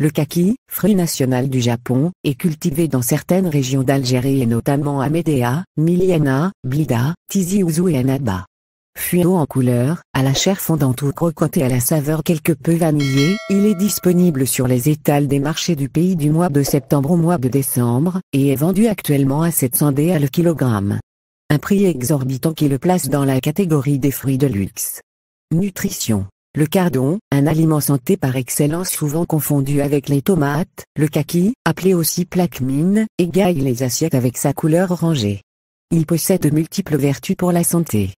Le kaki, fruit national du Japon, est cultivé dans certaines régions d'Algérie et notamment à Médéa, Miliana, Blida, Tizi Ouzou et Anaba. Fuyant en couleur, à la chair fondante ou croquante et à la saveur quelque peu vanillée, il est disponible sur les étals des marchés du pays du mois de septembre au mois de décembre, et est vendu actuellement à 700 D.A. le kilogramme. Un prix exorbitant qui le place dans la catégorie des fruits de luxe. Nutrition le cardon, un aliment santé par excellence souvent confondu avec les tomates, le kaki, appelé aussi plaque mine, égaye les assiettes avec sa couleur orangée. Il possède de multiples vertus pour la santé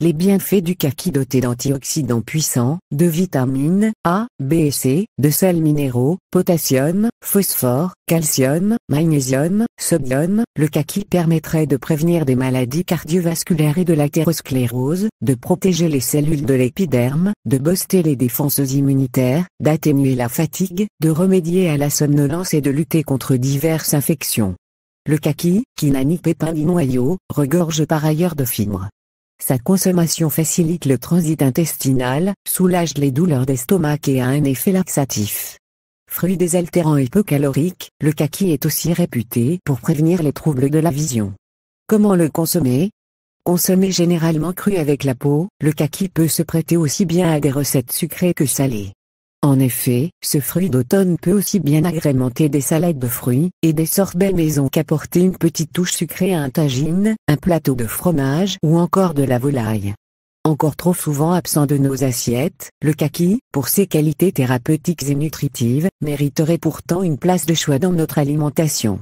les bienfaits du kaki doté d'antioxydants puissants, de vitamines A, B et C, de sels minéraux, potassium, phosphore, calcium, magnésium, sodium. Le kaki permettrait de prévenir des maladies cardiovasculaires et de l'athérosclérose, de protéger les cellules de l'épiderme, de booster les défenses immunitaires, d'atténuer la fatigue, de remédier à la somnolence et de lutter contre diverses infections. Le kaki, qui n'a ni pépins ni noyau, regorge par ailleurs de fibres. Sa consommation facilite le transit intestinal, soulage les douleurs d'estomac et a un effet laxatif. Fruit désaltérant et peu calorique, le kaki est aussi réputé pour prévenir les troubles de la vision. Comment le consommer Consommé généralement cru avec la peau, le kaki peut se prêter aussi bien à des recettes sucrées que salées. En effet, ce fruit d'automne peut aussi bien agrémenter des salades de fruits et des sorbets maison qu'apporter une petite touche sucrée à un tagine, un plateau de fromage ou encore de la volaille. Encore trop souvent absent de nos assiettes, le kaki, pour ses qualités thérapeutiques et nutritives, mériterait pourtant une place de choix dans notre alimentation.